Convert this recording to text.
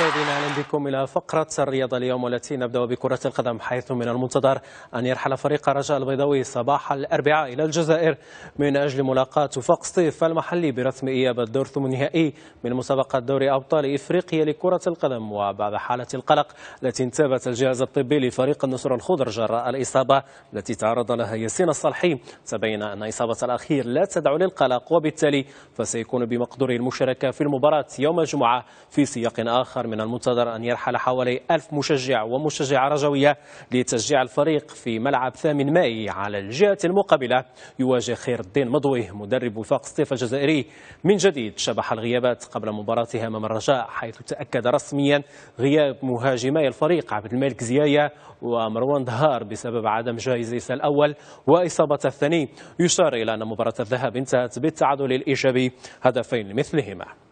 مشاهدينا اهلا بكم الى فقره الرياضه اليوم والتي نبدا بكره القدم حيث من المنتظر ان يرحل فريق رجاء البيضاوي صباح الاربعاء الى الجزائر من اجل ملاقاه وفاق سطيف المحلي برسم اياب الدور ثم النهائي من مسابقه دوري ابطال افريقيا لكره القدم وبعد حاله القلق التي انتابت الجهاز الطبي لفريق النصر الخضر جراء الاصابه التي تعرض لها ياسين الصالحي تبين ان اصابه الاخير لا تدعو للقلق وبالتالي فسيكون بمقدوره المشاركه في المباراه يوم الجمعه في سياق اخر من المنتظر أن يرحل حوالي ألف مشجع ومشجعة رجوية لتشجيع الفريق في ملعب 8 ماي على الجهة المقابلة يواجه خير الدين مضوي مدرب وفاق سطيف الجزائري من جديد شبح الغيابات قبل مباراتها أمام الرجاء حيث تأكد رسميا غياب مهاجمي الفريق عبد الملك زيايا ومروان دهار بسبب عدم جائزيس الأول وإصابة الثاني يشار إلى أن مباراة الذهاب انتهت بالتعادل الإيجابي هدفين مثلهما